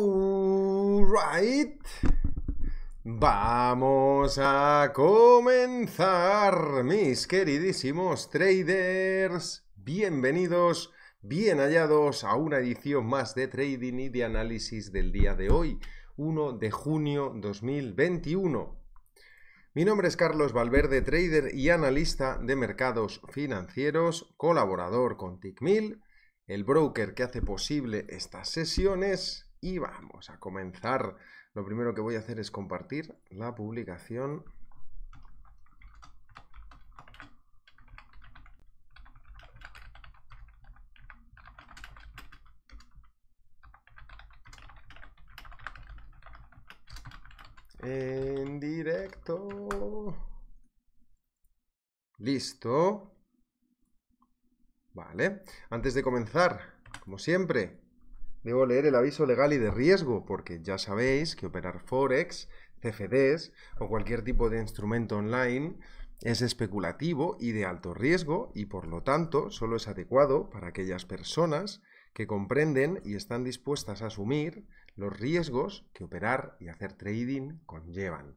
right, Vamos a comenzar, mis queridísimos traders. Bienvenidos, bien hallados a una edición más de trading y de análisis del día de hoy, 1 de junio 2021. Mi nombre es Carlos Valverde, trader y analista de mercados financieros, colaborador con TICMIL el broker que hace posible estas sesiones y vamos a comenzar. Lo primero que voy a hacer es compartir la publicación. En directo. Listo. Vale. Antes de comenzar, como siempre, Debo leer el aviso legal y de riesgo, porque ya sabéis que operar Forex, CFDs o cualquier tipo de instrumento online es especulativo y de alto riesgo y por lo tanto solo es adecuado para aquellas personas que comprenden y están dispuestas a asumir los riesgos que operar y hacer trading conllevan.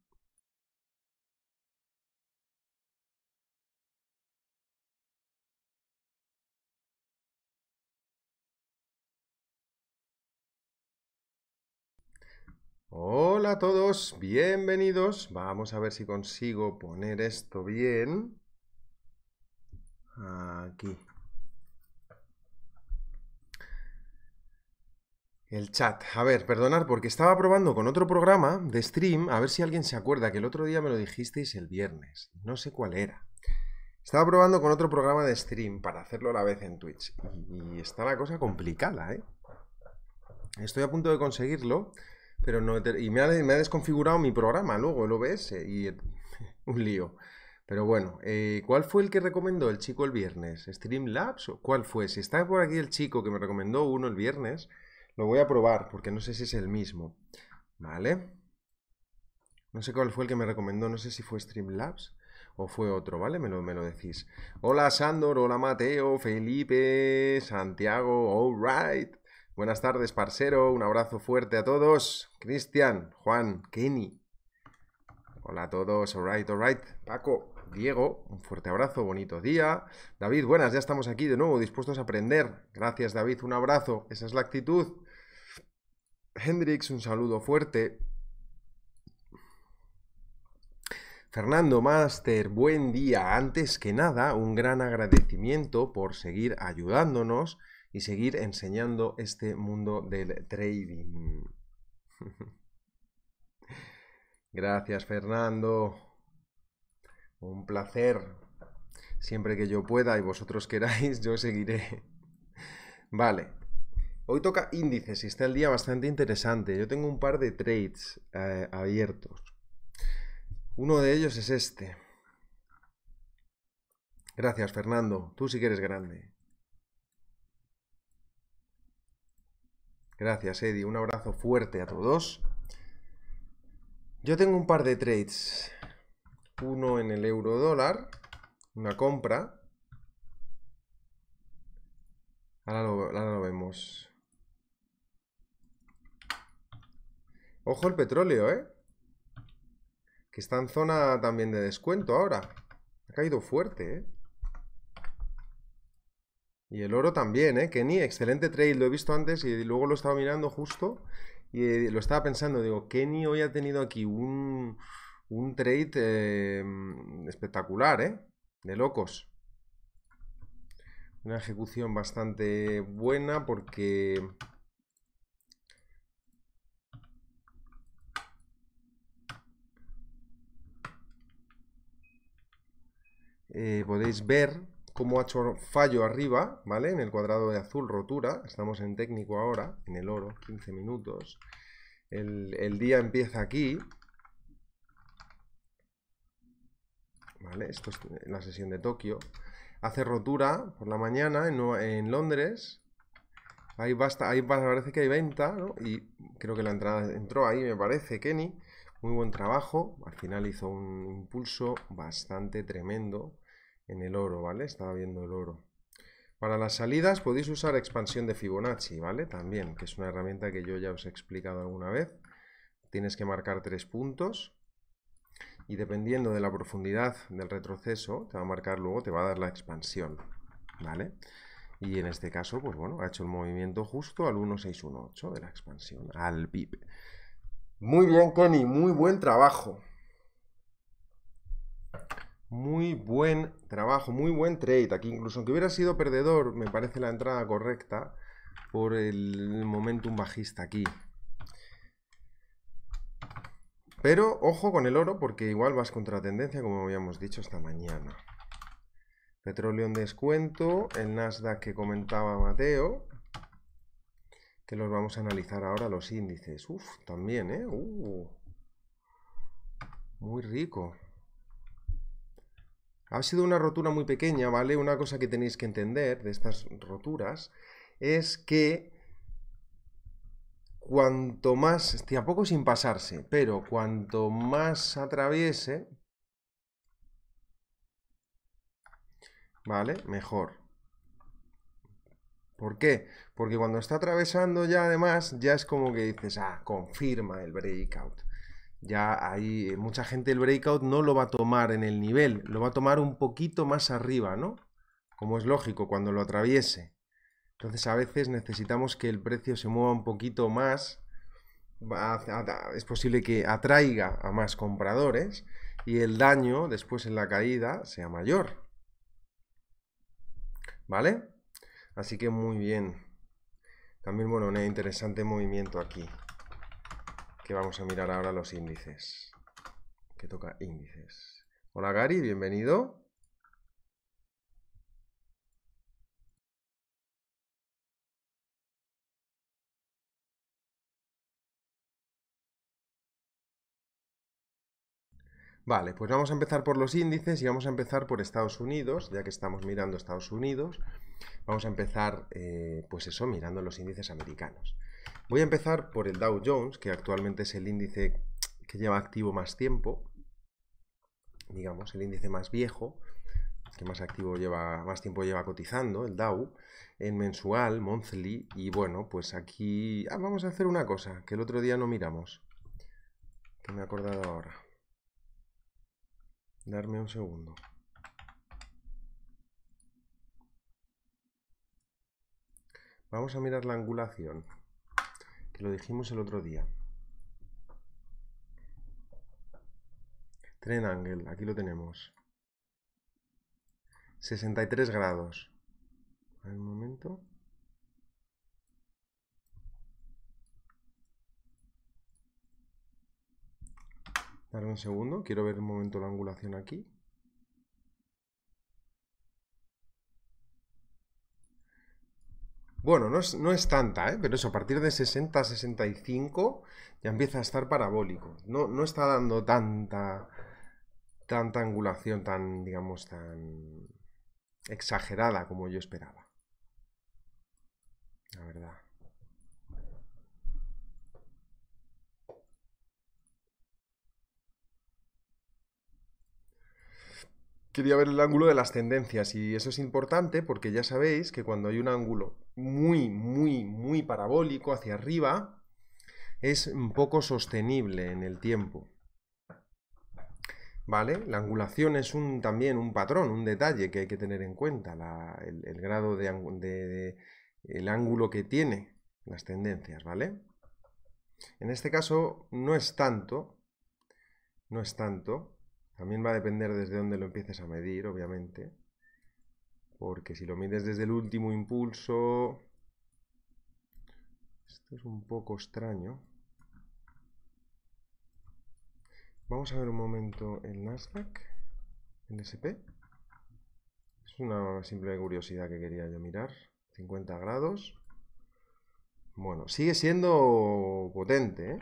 Hola a todos, bienvenidos. Vamos a ver si consigo poner esto bien. Aquí. El chat. A ver, perdonad, porque estaba probando con otro programa de stream, a ver si alguien se acuerda, que el otro día me lo dijisteis el viernes. No sé cuál era. Estaba probando con otro programa de stream para hacerlo a la vez en Twitch. Y, está la cosa complicada, ¿eh? Estoy a punto de conseguirlo. Pero no, y me ha, desconfigurado mi programa luego, el OBS, y un lío. Pero bueno, eh, ¿cuál fue el que recomendó el chico el viernes? ¿Streamlabs o cuál fue? Si está por aquí el chico que me recomendó uno el viernes, lo voy a probar porque no sé si es el mismo. ¿Vale? No sé cuál fue el que me recomendó, no sé si fue Streamlabs o fue otro, ¿vale? Me lo, me lo decís. Hola Sandor, hola Mateo, Felipe, Santiago, ¡All right! Buenas tardes, parcero. Un abrazo fuerte a todos. Cristian, Juan, Kenny. Hola a todos. all right. Paco, Diego, un fuerte abrazo. Bonito día. David, buenas. Ya estamos aquí de nuevo, dispuestos a aprender. Gracias, David. Un abrazo. Esa es la actitud. Hendrix, un saludo fuerte. Fernando Master, buen día. Antes que nada, un gran agradecimiento por seguir ayudándonos y seguir enseñando este mundo del trading. Gracias Fernando. Un placer. Siempre que yo pueda y vosotros queráis, yo seguiré. Vale. Hoy toca índices y está el día bastante interesante. Yo tengo un par de trades eh, abiertos. Uno de ellos es este. Gracias, Fernando. Tú sí que eres grande. Gracias, Eddie. Un abrazo fuerte a todos. Yo tengo un par de trades. Uno en el euro dólar, una compra. Ahora lo, ahora lo vemos. Ojo el petróleo, ¿eh? Que está en zona también de descuento ahora. Ha caído fuerte, ¿eh? Y el oro también, ¿eh? Kenny, excelente trade, lo he visto antes y luego lo estaba mirando justo y eh, lo estaba pensando, digo, Kenny hoy ha tenido aquí un, un trade em, espectacular, ¿eh? De locos. Una ejecución bastante buena porque... Eh, podéis ver como ha hecho fallo arriba, ¿vale? En el cuadrado de azul, rotura. Estamos en técnico ahora, en el oro, 15 minutos. El, día empieza aquí. ¿Vale? Esto es la sesión de Tokio. Hace rotura por la mañana en, Londres. Ahí, basta, ahí parece que hay venta, ¿no? Y creo que la entrada entró ahí, me parece, Kenny. Muy buen trabajo. Al final hizo un impulso bastante tremendo en el oro, ¿vale? Estaba viendo el oro. Para las salidas podéis usar expansión de Fibonacci, ¿vale? También, que es una herramienta que yo ya os he explicado alguna vez. Tienes que marcar tres puntos y dependiendo de la profundidad del retroceso, te va a marcar luego, te va a dar la expansión, ¿vale? Y en este caso, pues bueno, ha hecho el movimiento justo al 1618 de la expansión, al PIB. Muy bien, Kenny, muy buen trabajo. Muy buen trabajo, muy buen trade. Aquí incluso aunque hubiera sido perdedor, me parece la entrada correcta por el momentum bajista aquí. Pero ojo con el oro porque igual vas contra tendencia como habíamos dicho esta mañana. Petróleo en descuento, el Nasdaq que comentaba Mateo, que los vamos a analizar ahora los índices. Uf, también, ¿eh? Uh. muy rico. Ha sido una rotura muy pequeña, ¿vale? Una cosa que tenéis que entender de estas roturas es que cuanto más, a poco sin pasarse, pero cuanto más atraviese, ¿vale? Mejor. ¿Por qué? Porque cuando está atravesando ya además, ya es como que dices, ah, confirma el breakout ya hay eh, mucha gente el breakout no lo va a tomar en el nivel, lo va a tomar un poquito más arriba, ¿no? Como es lógico cuando lo atraviese. Entonces a veces necesitamos que el precio se mueva un poquito más, es posible que atraiga a más compradores y el daño después en la caída sea mayor. ¿Vale? Así que muy bien. También, bueno, un interesante movimiento aquí vamos a mirar ahora los índices. Que toca índices. Hola Gary, bienvenido. Vale, pues vamos a empezar por los índices y vamos a empezar por Estados Unidos, ya que estamos mirando Estados Unidos. Vamos a empezar, eh, pues eso, mirando los índices americanos. Voy a empezar por el Dow Jones, que actualmente es el índice que lleva activo más tiempo, digamos, el índice más viejo, que más activo lleva, más tiempo lleva cotizando, el Dow, en mensual, monthly, y bueno, pues aquí ah, vamos a hacer una cosa que el otro día no miramos, que me he acordado ahora. Darme un segundo. Vamos a mirar la angulación lo dijimos el otro día. Tren angle, aquí lo tenemos. 63 grados. A un momento. Dar un segundo, quiero ver un momento la angulación aquí. Bueno, no es, tanta, ¿eh? pero eso, a partir de 60, 65 ya empieza a estar parabólico. No, no está dando tanta, tanta angulación tan, digamos, tan exagerada como yo esperaba. La verdad. quería ver el ángulo de las tendencias y eso es importante porque ya sabéis que cuando hay un ángulo muy, muy, muy parabólico hacia arriba, es un poco sostenible en el tiempo. ¿Vale? La angulación es también un patrón, un detalle que hay que tener en cuenta, el, grado el ángulo que tiene las tendencias, ¿vale? En este caso no es tanto, no es tanto, también va a depender desde dónde lo empieces a medir, obviamente. Porque si lo mides desde el último impulso... Esto es un poco extraño. Vamos a ver un momento el Nasdaq, el SP. Es una simple curiosidad que quería yo mirar. 50 grados. Bueno, sigue siendo potente, ¿eh?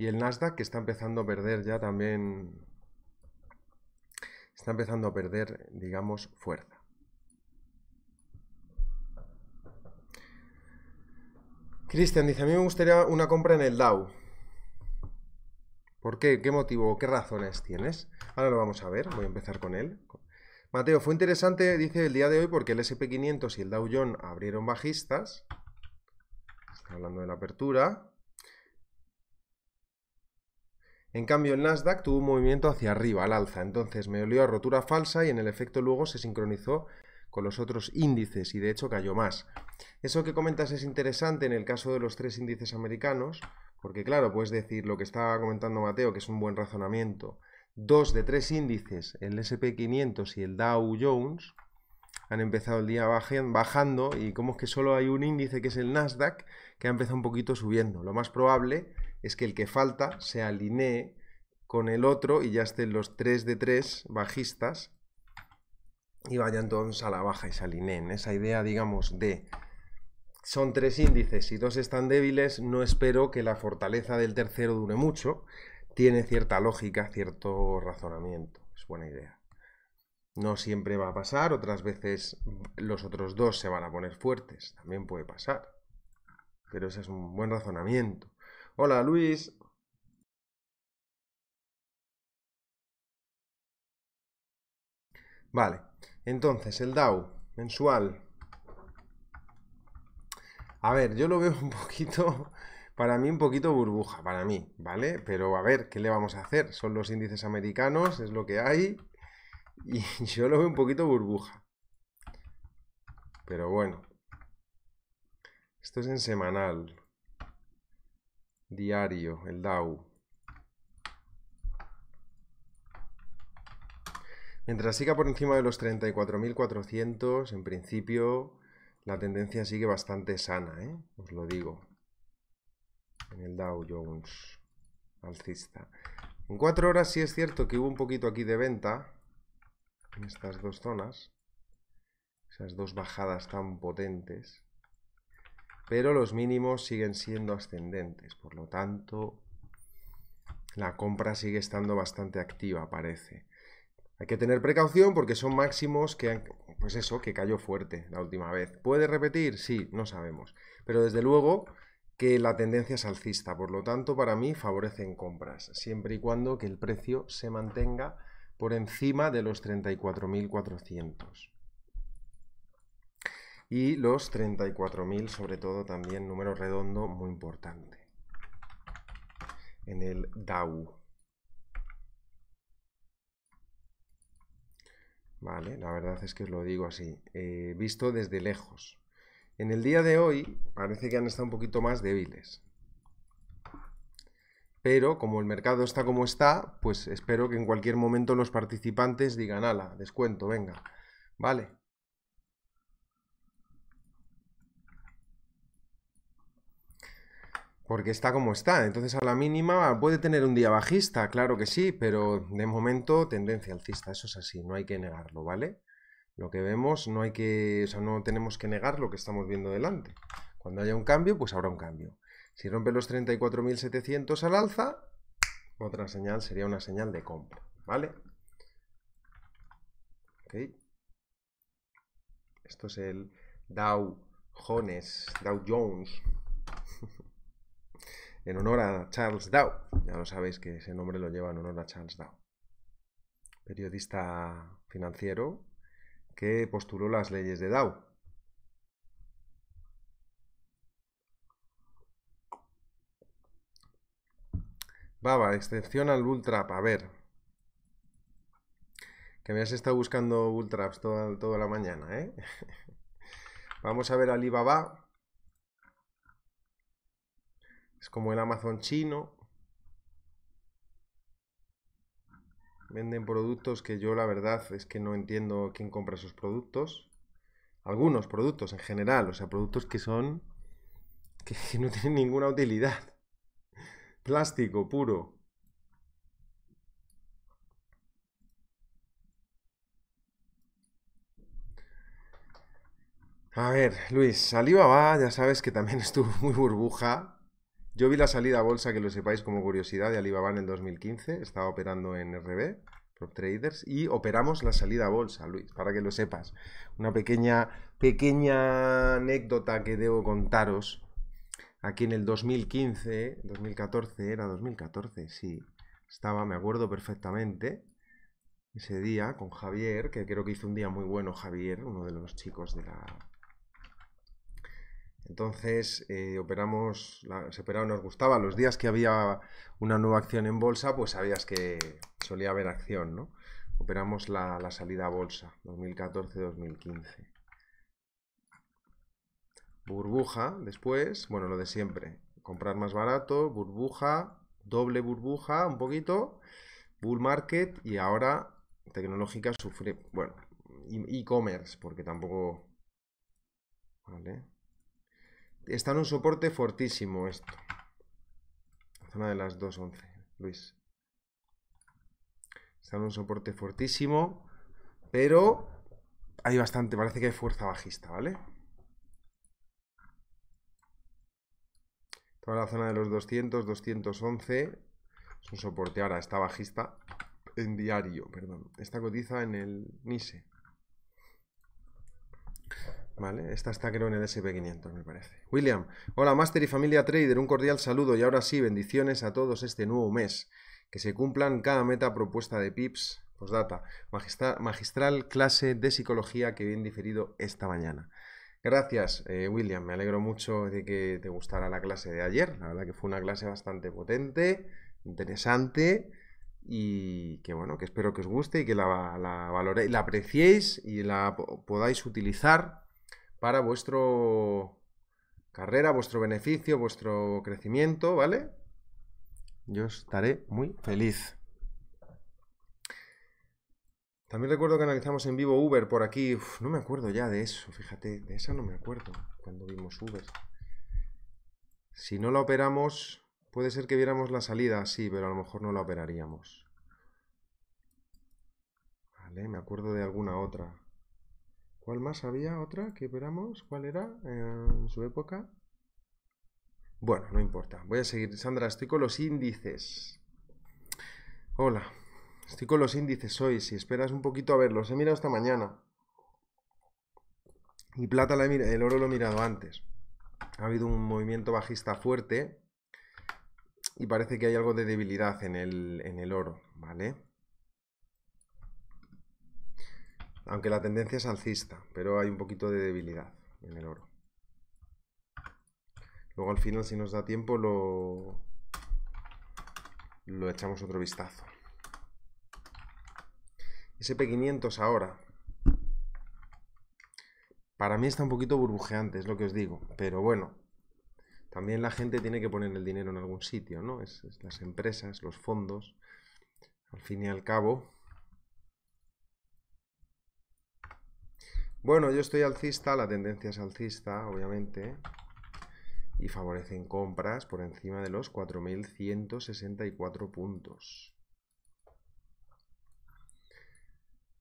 Y el Nasdaq que está empezando a perder ya también, está empezando a perder, digamos, fuerza. Cristian dice, a mí me gustaría una compra en el Dow. ¿Por qué? ¿Qué motivo? ¿Qué razones tienes? Ahora lo vamos a ver, voy a empezar con él. Mateo, fue interesante, dice, el día de hoy porque el SP500 y el Dow Jones abrieron bajistas. Está hablando de la apertura. En cambio, el Nasdaq tuvo un movimiento hacia arriba, al alza, entonces me olió a rotura falsa y en el efecto luego se sincronizó con los otros índices y de hecho cayó más. Eso que comentas es interesante en el caso de los tres índices americanos, porque claro, puedes decir lo que estaba comentando Mateo, que es un buen razonamiento. Dos de tres índices, el SP500 y el Dow Jones, han empezado el día bajando y como es que solo hay un índice que es el Nasdaq que ha empezado un poquito subiendo. Lo más probable es que el que falta se alinee con el otro y ya estén los 3 de 3 bajistas y vayan todos a la baja y se alineen. Esa idea, digamos, de son tres índices y dos están débiles, no espero que la fortaleza del tercero dure mucho. Tiene cierta lógica, cierto razonamiento. Es buena idea. No siempre va a pasar, otras veces los otros dos se van a poner fuertes. También puede pasar. Pero ese es un buen razonamiento. Hola Luis. Vale, entonces el DAO mensual. A ver, yo lo veo un poquito, para mí un poquito burbuja, para mí, ¿vale? Pero a ver, ¿qué le vamos a hacer? Son los índices americanos, es lo que hay, y yo lo veo un poquito burbuja. Pero bueno, esto es en semanal diario, el Dow. Mientras siga por encima de los 34.400, en principio la tendencia sigue bastante sana, ¿eh? os lo digo. En el Dow Jones, alcista. En cuatro horas sí es cierto que hubo un poquito aquí de venta, en estas dos zonas, esas dos bajadas tan potentes pero los mínimos siguen siendo ascendentes, por lo tanto la compra sigue estando bastante activa, parece. Hay que tener precaución porque son máximos que, pues eso, que cayó fuerte la última vez. ¿Puede repetir? Sí, no sabemos. Pero desde luego que la tendencia es alcista, por lo tanto para mí favorecen compras, siempre y cuando que el precio se mantenga por encima de los 34.400 y los 34.000, sobre todo también número redondo muy importante en el DAU. Vale, la verdad es que os lo digo así, eh, visto desde lejos. En el día de hoy parece que han estado un poquito más débiles. Pero como el mercado está como está, pues espero que en cualquier momento los participantes digan, ala, descuento, venga. Vale, Porque está como está. Entonces a la mínima puede tener un día bajista, claro que sí, pero de momento tendencia alcista, eso es así, no hay que negarlo, ¿vale? Lo que vemos no hay que, o sea, no tenemos que negar lo que estamos viendo delante. Cuando haya un cambio, pues habrá un cambio. Si rompe los 34.700 al alza, otra señal sería una señal de compra, ¿vale? Ok. Esto es el Dow Jones, Dow Jones en honor a Charles Dow. Ya lo sabéis que ese nombre lo lleva en honor a Charles Dow, periodista financiero que postuló las leyes de Dow. Baba, excepción al ultra a ver. Que me has estado buscando Ultraps toda, toda la mañana, ¿eh? Vamos a ver Alibaba. Es como el Amazon chino. Venden productos que yo la verdad es que no entiendo quién compra esos productos. Algunos productos en general, o sea, productos que son que no tienen ninguna utilidad. Plástico puro. A ver, Luis, Alibaba ya sabes que también estuvo muy burbuja yo vi la salida a bolsa, que lo sepáis como curiosidad, de Alibaba en el 2015. Estaba operando en RB, Prop Traders, y operamos la salida a bolsa, Luis, para que lo sepas. Una pequeña, pequeña anécdota que debo contaros. Aquí en el 2015, 2014, era 2014, sí. Estaba, me acuerdo perfectamente, ese día con Javier, que creo que hizo un día muy bueno Javier, uno de los chicos de la entonces, eh, operamos, se operaba, nos gustaba. Los días que había una nueva acción en bolsa, pues sabías que solía haber acción, ¿no? Operamos la, salida a bolsa, 2014-2015. Burbuja, después, bueno, lo de siempre. Comprar más barato, burbuja, doble burbuja, un poquito, bull market y ahora tecnológica sufre, bueno, e-commerce, porque tampoco... Vale está en un soporte fortísimo esto. Zona de las 2.11, Luis. Está en un soporte fortísimo, pero hay bastante, parece que hay fuerza bajista, ¿vale? Toda la zona de los 200, 211, es un soporte ahora, está bajista en diario, perdón. Esta cotiza en el NISE. Esta está creo en el SP500, me parece. William, hola Master y familia Trader, un cordial saludo y ahora sí, bendiciones a todos este nuevo mes. Que se cumplan cada meta propuesta de PIPS, postdata, magistral clase de psicología que bien diferido esta mañana. Gracias, eh, William, me alegro mucho de que te gustara la clase de ayer. La verdad que fue una clase bastante potente, interesante y que bueno, que espero que os guste y que la, la la apreciéis y la podáis utilizar para vuestro carrera, vuestro beneficio, vuestro crecimiento, ¿vale? Yo estaré muy feliz. También recuerdo que analizamos en vivo Uber por aquí. no me acuerdo ya de eso, fíjate, de esa no me acuerdo cuando vimos Uber. Si no la operamos, puede ser que viéramos la salida, sí, pero a lo mejor no la operaríamos. Vale, me acuerdo de alguna otra. ¿Cuál más había? ¿Otra que veramos? ¿Cuál era en su época? Bueno, no importa. Voy a seguir. Sandra, estoy con los índices. Hola. Estoy con los índices hoy. Si esperas un poquito a verlos. He mirado esta mañana. Y plata la el oro lo he mirado antes. Ha habido un movimiento bajista fuerte. Y parece que hay algo de debilidad en el, en el oro, ¿vale? aunque la tendencia es alcista, pero hay un poquito de debilidad en el oro. Luego al final, si nos da tiempo, lo, echamos otro vistazo. Ese p 500 ahora. Para mí está un poquito burbujeante, es lo que os digo. Pero bueno, también la gente tiene que poner el dinero en algún sitio, ¿no? es las empresas, los fondos. Al fin y al cabo, Bueno, yo estoy alcista, la tendencia es alcista, obviamente, y favorecen compras por encima de los 4.164 puntos.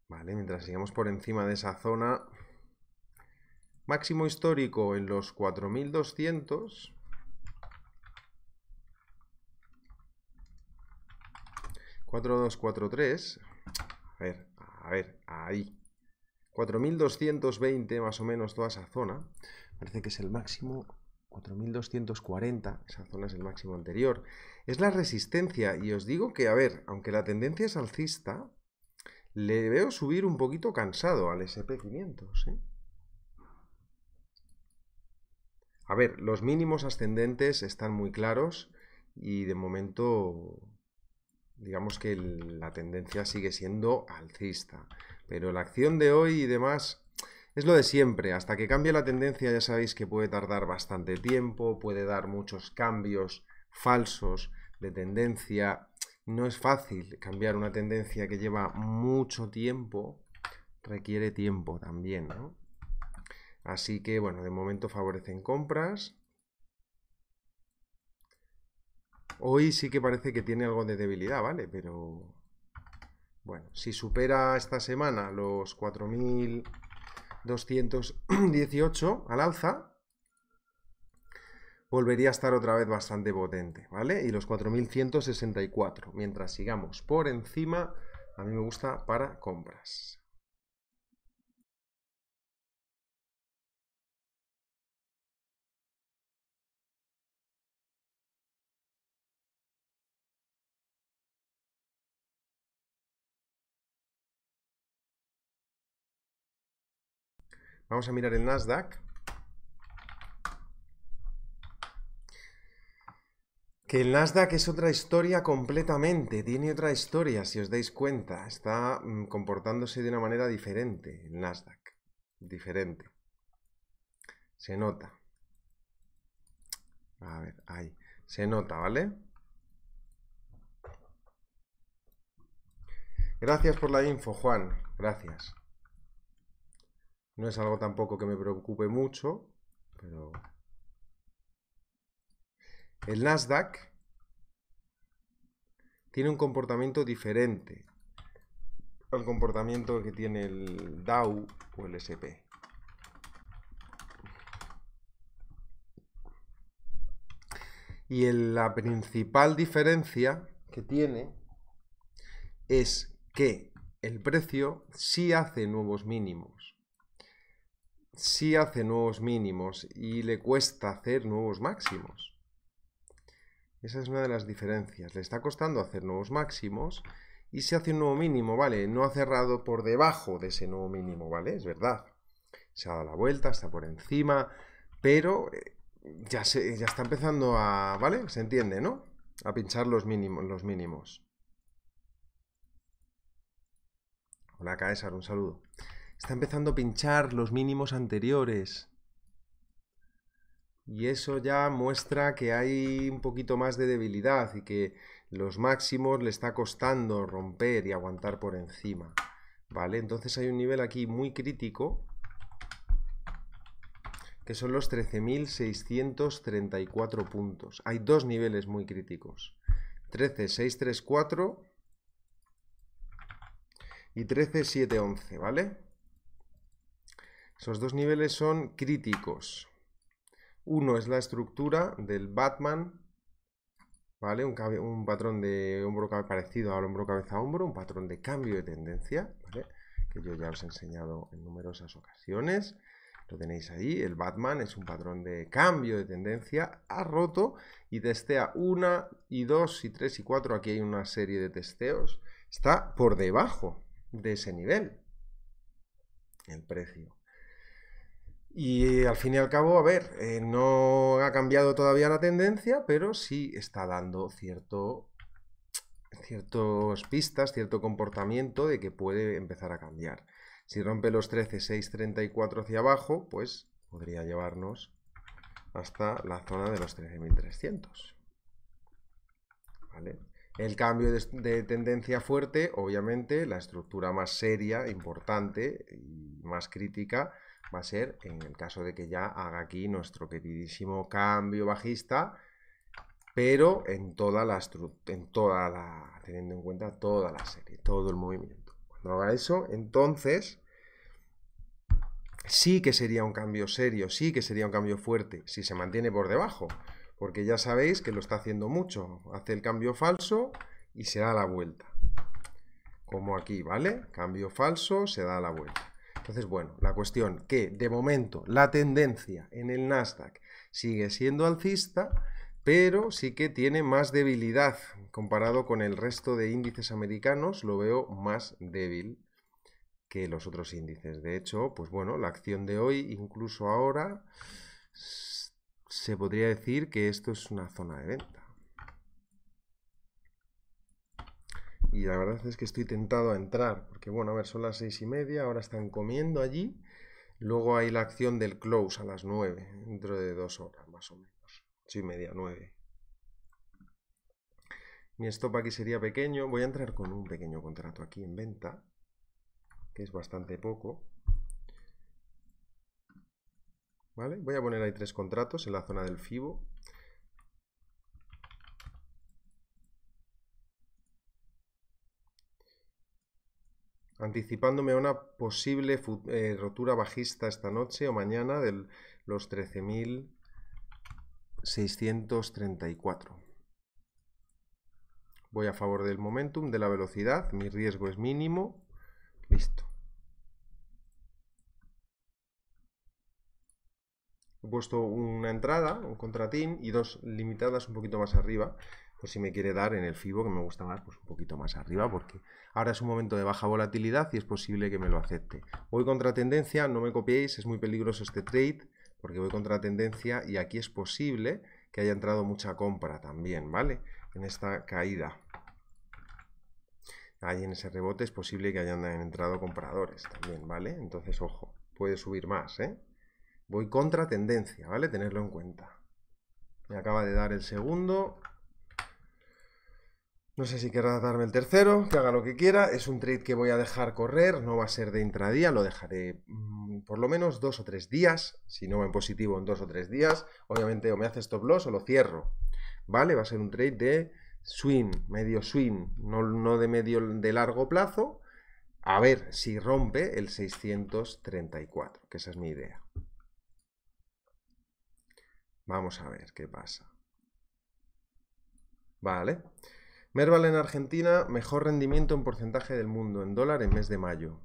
Vale, mientras sigamos por encima de esa zona, máximo histórico en los 4.200... ...4243... A ver, a ver, ahí. 4.220 más o menos toda esa zona, parece que es el máximo, 4.240, esa zona es el máximo anterior, es la resistencia y os digo que, a ver, aunque la tendencia es alcista, le veo subir un poquito cansado al SP500, ¿eh? A ver, los mínimos ascendentes están muy claros y de momento digamos que la tendencia sigue siendo alcista. Pero la acción de hoy y demás es lo de siempre. Hasta que cambie la tendencia ya sabéis que puede tardar bastante tiempo, puede dar muchos cambios falsos de tendencia. No es fácil cambiar una tendencia que lleva mucho tiempo. Requiere tiempo también, Así que, bueno, de momento favorecen compras. Hoy sí que parece que tiene algo de debilidad, ¿vale? Pero bueno, si supera esta semana los 4.218 al alza, volvería a estar otra vez bastante potente, ¿vale? Y los 4.164, mientras sigamos por encima, a mí me gusta para compras. Vamos a mirar el Nasdaq. Que el Nasdaq es otra historia completamente, tiene otra historia, si os dais cuenta. Está mm, comportándose de una manera diferente, el Nasdaq. Diferente. Se nota. A ver, ahí. Se nota, ¿vale? Gracias por la info, Juan. Gracias. No es algo tampoco que me preocupe mucho, pero... El Nasdaq tiene un comportamiento diferente al comportamiento que tiene el Dow o el SP. Y la principal diferencia que tiene es que el precio sí hace nuevos mínimos. Si hace nuevos mínimos y le cuesta hacer nuevos máximos. Esa es una de las diferencias. Le está costando hacer nuevos máximos y se hace un nuevo mínimo, ¿vale? No ha cerrado por debajo de ese nuevo mínimo, ¿vale? Es verdad. Se ha dado la vuelta, está por encima, pero eh, ya, se, ya está empezando a, ¿vale? Se entiende, ¿no? A pinchar los mínimos. Los mínimos. Hola, Caesar, un saludo. Está empezando a pinchar los mínimos anteriores. Y eso ya muestra que hay un poquito más de debilidad y que los máximos le está costando romper y aguantar por encima. ¿Vale? Entonces hay un nivel aquí muy crítico que son los 13.634 puntos. Hay dos niveles muy críticos. 13.634 y 13.711, ¿vale? Esos dos niveles son críticos. Uno es la estructura del Batman, ¿vale? Un, patrón de hombro parecido al hombro cabeza hombro, un patrón de cambio de tendencia, Que yo ya os he enseñado en numerosas ocasiones. Lo tenéis ahí, el Batman es un patrón de cambio de tendencia, ha roto y testea una y dos y tres y cuatro, aquí hay una serie de testeos, está por debajo de ese nivel el precio. Y al fin y al cabo, a ver, eh, no ha cambiado todavía la tendencia, pero sí está dando cierto, ciertas pistas, cierto comportamiento de que puede empezar a cambiar. Si rompe los 13, hacia abajo, pues podría llevarnos hasta la zona de los 13.300. El cambio de, tendencia fuerte, obviamente, la estructura más seria, importante y más crítica va a ser en el caso de que ya haga aquí nuestro queridísimo cambio bajista, pero en toda la en toda teniendo en cuenta toda la serie, todo el movimiento. Cuando haga eso, entonces sí que sería un cambio serio, sí que sería un cambio fuerte, si se mantiene por debajo, porque ya sabéis que lo está haciendo mucho, hace el cambio falso y se da la vuelta. Como aquí, ¿vale? Cambio falso, se da la vuelta. Entonces, bueno, la cuestión que de momento la tendencia en el Nasdaq sigue siendo alcista, pero sí que tiene más debilidad comparado con el resto de índices americanos, lo veo más débil que los otros índices. De hecho, pues bueno, la acción de hoy, incluso ahora, se podría decir que esto es una zona de venta. y la verdad es que estoy tentado a entrar, porque bueno, a ver, son las seis y media, ahora están comiendo allí, luego hay la acción del close a las nueve, dentro de dos horas más o menos, ocho y media, nueve. Mi stop aquí sería pequeño, voy a entrar con un pequeño contrato aquí en venta, que es bastante poco. ¿Vale? Voy a poner ahí tres contratos en la zona del FIBO, anticipándome a una posible eh, rotura bajista esta noche o mañana de los 13.634. Voy a favor del momentum, de la velocidad, mi riesgo es mínimo, listo. He puesto una entrada, un contratín y dos limitadas un poquito más arriba pues si me quiere dar en el FIBO, que me gusta más, pues un poquito más arriba, porque ahora es un momento de baja volatilidad y es posible que me lo acepte. Voy contra tendencia, no me copiéis, es muy peligroso este trade, porque voy contra tendencia y aquí es posible que haya entrado mucha compra también, ¿vale? En esta caída. Ahí en ese rebote es posible que hayan entrado compradores también, ¿vale? Entonces, ojo, puede subir más, ¿eh? Voy contra tendencia, ¿vale? Tenerlo en cuenta. Me acaba de dar el segundo, no sé si querrá darme el tercero, que haga lo que quiera. Es un trade que voy a dejar correr, no va a ser de intradía, lo dejaré mm, por lo menos dos o tres días. Si no va en positivo, en dos o tres días. Obviamente o me hace stop loss o lo cierro. ¿Vale? Va a ser un trade de swing, medio swing, no, no de medio de largo plazo. A ver si rompe el 634, que esa es mi idea. Vamos a ver qué pasa. Vale. Merval en Argentina, mejor rendimiento en porcentaje del mundo, en dólar en mes de mayo.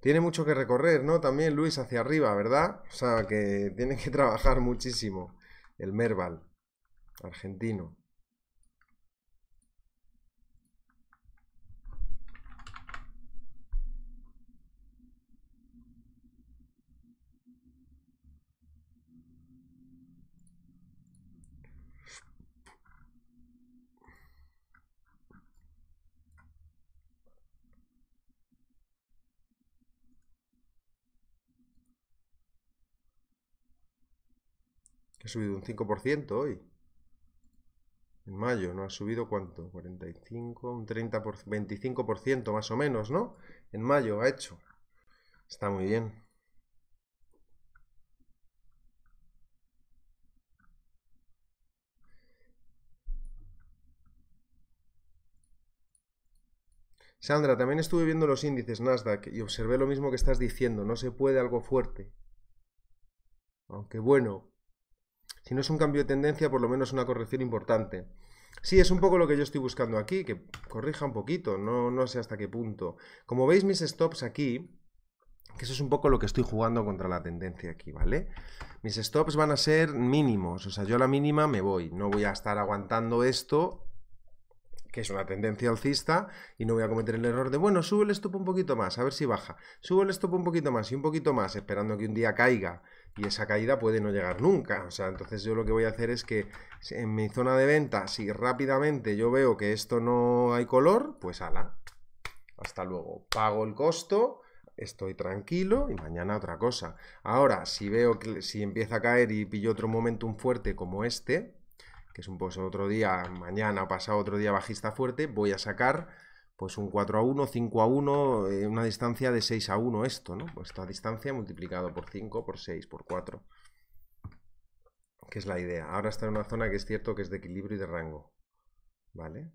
Tiene mucho que recorrer, ¿no? También Luis hacia arriba, ¿verdad? O sea, que tiene que trabajar muchísimo el Merval argentino. Que ha subido un 5% hoy. En mayo, ¿no? Ha subido cuánto? 45, un 30%, 25% más o menos, ¿no? En mayo ha hecho. Está muy bien. Sandra, también estuve viendo los índices Nasdaq y observé lo mismo que estás diciendo, no se puede algo fuerte. Aunque bueno, si no es un cambio de tendencia, por lo menos una corrección importante. Sí, es un poco lo que yo estoy buscando aquí, que corrija un poquito, no, no sé hasta qué punto. Como veis mis stops aquí, que eso es un poco lo que estoy jugando contra la tendencia aquí, ¿vale? Mis stops van a ser mínimos, o sea, yo a la mínima me voy, no voy a estar aguantando esto que es una tendencia alcista, y no voy a cometer el error de, bueno, sube el stop un poquito más, a ver si baja, subo el stop un poquito más y un poquito más, esperando que un día caiga y esa caída puede no llegar nunca. O sea, entonces yo lo que voy a hacer es que en mi zona de venta, si rápidamente yo veo que esto no hay color, pues ala, hasta luego. Pago el costo, estoy tranquilo y mañana otra cosa. Ahora, si veo que si empieza a caer y pillo otro un fuerte como este, que es un otro día, mañana o pasado otro día bajista fuerte, voy a sacar pues un 4 a 1, 5 a 1, eh, una distancia de 6 a 1 esto, ¿no? Pues esta distancia multiplicado por 5, por 6, por 4, que es la idea. Ahora está en una zona que es cierto que es de equilibrio y de rango, ¿vale?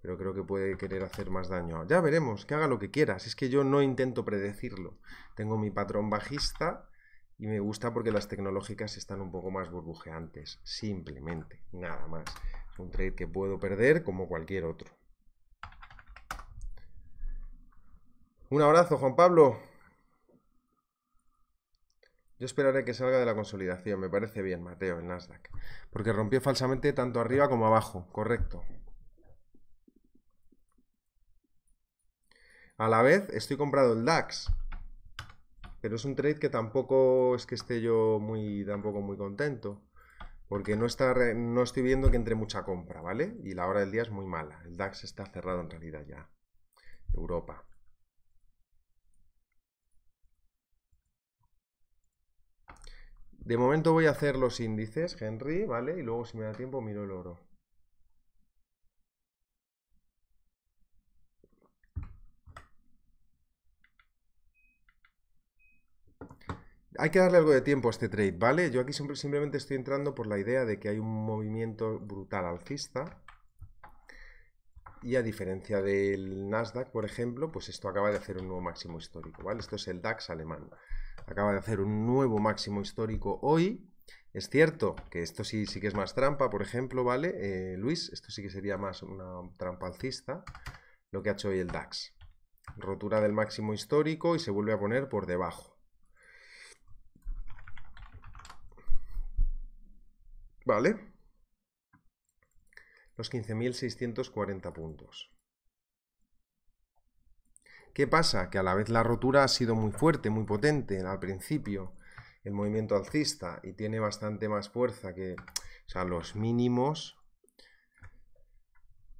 Pero creo que puede querer hacer más daño. Ya veremos, que haga lo que quieras. Es que yo no intento predecirlo. Tengo mi patrón bajista y me gusta porque las tecnológicas están un poco más burbujeantes, simplemente, nada más. Es un trade que puedo perder como cualquier otro. Un abrazo, Juan Pablo. Yo esperaré que salga de la consolidación, me parece bien, Mateo, el Nasdaq. Porque rompió falsamente tanto arriba como abajo, correcto. A la vez estoy comprado el DAX. Pero es un trade que tampoco es que esté yo muy, tampoco muy contento. Porque no, está, no estoy viendo que entre mucha compra, ¿vale? Y la hora del día es muy mala. El DAX está cerrado en realidad ya. Europa. De momento voy a hacer los índices, Henry, ¿vale? Y luego si me da tiempo miro el oro. Hay que darle algo de tiempo a este trade, ¿vale? Yo aquí simplemente estoy entrando por la idea de que hay un movimiento brutal alcista. Y a diferencia del Nasdaq, por ejemplo, pues esto acaba de hacer un nuevo máximo histórico, ¿vale? Esto es el DAX alemán acaba de hacer un nuevo máximo histórico hoy. Es cierto que esto sí, sí que es más trampa, por ejemplo, ¿vale? Eh, Luis, esto sí que sería más una trampa alcista, lo que ha hecho hoy el DAX. Rotura del máximo histórico y se vuelve a poner por debajo. ¿Vale? Los 15.640 puntos. ¿Qué pasa? Que a la vez la rotura ha sido muy fuerte, muy potente al principio, el movimiento alcista, y tiene bastante más fuerza que, o sea, los mínimos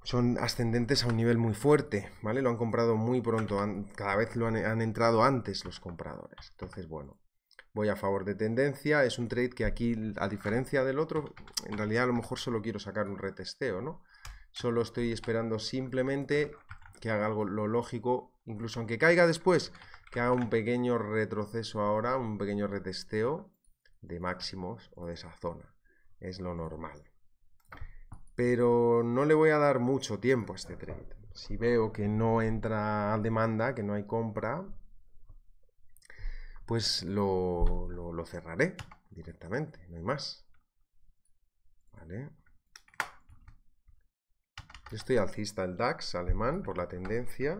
son ascendentes a un nivel muy fuerte, ¿vale? Lo han comprado muy pronto, cada vez lo han, entrado antes los compradores. Entonces, bueno, voy a favor de tendencia, es un trade que aquí, a diferencia del otro, en realidad a lo mejor solo quiero sacar un retesteo, ¿no? Solo estoy esperando simplemente que haga algo lo lógico Incluso aunque caiga después, que haga un pequeño retroceso ahora, un pequeño retesteo de máximos o de esa zona. Es lo normal. Pero no le voy a dar mucho tiempo a este trade. Si veo que no entra a demanda, que no hay compra, pues lo, cerraré directamente, no hay más. estoy alcista el DAX alemán por la tendencia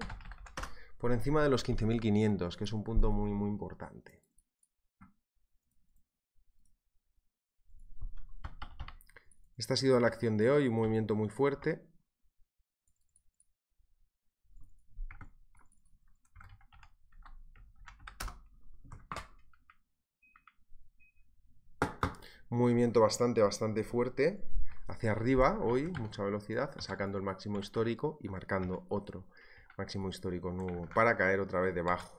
por encima de los 15.500, que es un punto muy, muy importante. Esta ha sido la acción de hoy, un movimiento muy fuerte. movimiento bastante, bastante fuerte hacia arriba hoy, mucha velocidad, sacando el máximo histórico y marcando otro máximo histórico nuevo, para caer otra vez debajo.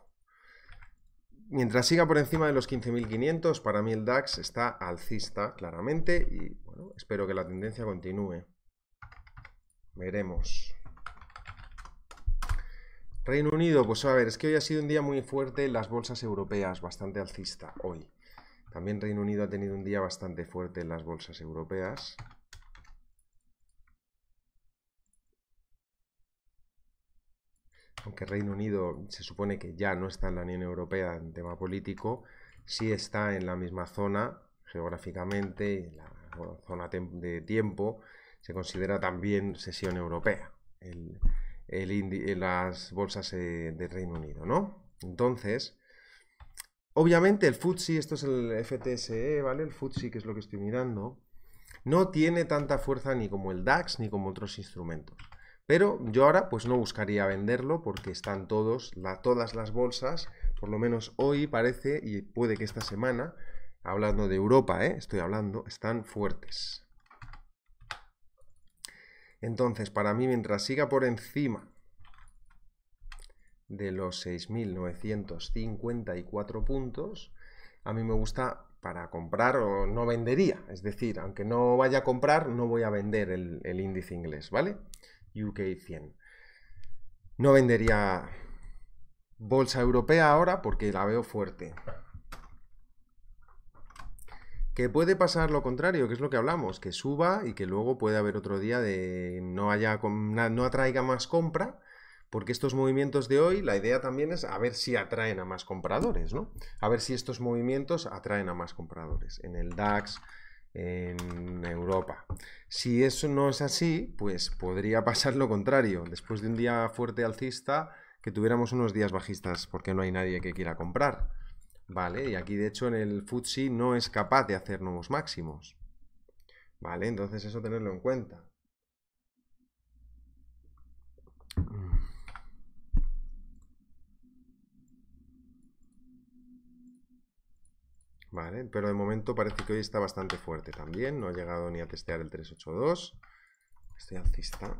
Mientras siga por encima de los 15.500, para mí el DAX está alcista claramente y bueno, espero que la tendencia continúe. Veremos. Reino Unido, pues a ver, es que hoy ha sido un día muy fuerte en las bolsas europeas, bastante alcista hoy. También Reino Unido ha tenido un día bastante fuerte en las bolsas europeas. aunque Reino Unido se supone que ya no está en la Unión Europea en tema político, sí está en la misma zona geográficamente, en la zona de tiempo, se considera también sesión europea, el, eh, las bolsas eh, del Reino Unido, ¿no? Entonces, obviamente el FTSE, esto es el FTSE, ¿vale? El FTSE, que es lo que estoy mirando, no tiene tanta fuerza ni como el DAX ni como otros instrumentos. Pero yo ahora pues no buscaría venderlo porque están todos, todas las bolsas, por lo menos hoy parece y puede que esta semana, hablando de Europa, ¿eh? estoy hablando, están fuertes. Entonces, para mí, mientras siga por encima de los 6.954 puntos, a mí me gusta para comprar o no vendería. Es decir, aunque no vaya a comprar, no voy a vender el índice inglés, ¿vale? UK 100. No vendería bolsa europea ahora porque la veo fuerte. Que puede pasar lo contrario, que es lo que hablamos, que suba y que luego puede haber otro día de no haya no atraiga más compra, porque estos movimientos de hoy, la idea también es a ver si atraen a más compradores, ¿no? A ver si estos movimientos atraen a más compradores. En el DAX, en Europa. Si eso no es así, pues podría pasar lo contrario. Después de un día fuerte alcista, que tuviéramos unos días bajistas porque no hay nadie que quiera comprar. Vale, y aquí de hecho en el Futsi no es capaz de hacer nuevos máximos. Vale, entonces eso tenerlo en cuenta. Vale, pero de momento parece que hoy está bastante fuerte también. No ha llegado ni a testear el 382. Estoy alcista.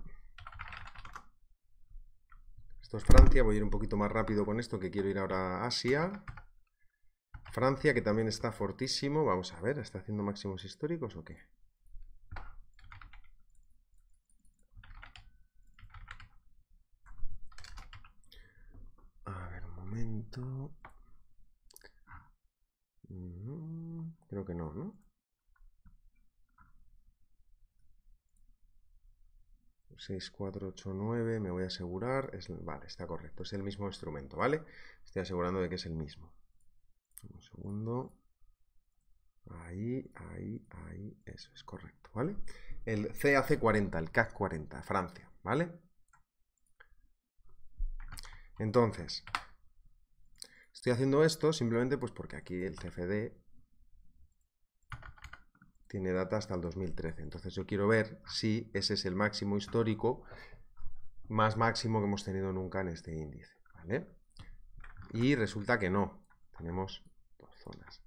Esto es Francia. Voy a ir un poquito más rápido con esto que quiero ir ahora a Asia. Francia, que también está fortísimo. Vamos a ver, ¿está haciendo máximos históricos o qué? A ver, un momento. Mm, creo que no, ¿no? Seis, cuatro, ocho, nueve, me voy a asegurar. vale, está correcto. Es el mismo instrumento, ¿vale? Estoy asegurando de que es el mismo. Un segundo. Ahí, ahí, ahí. Eso es correcto, ¿vale? El CAC40, el CAC40, Francia, ¿vale? Entonces, Estoy haciendo esto simplemente pues porque aquí el CFD tiene data hasta el 2013. Entonces yo quiero ver si ese es el máximo histórico más máximo que hemos tenido nunca en este índice. ¿vale? Y resulta que no. Tenemos dos zonas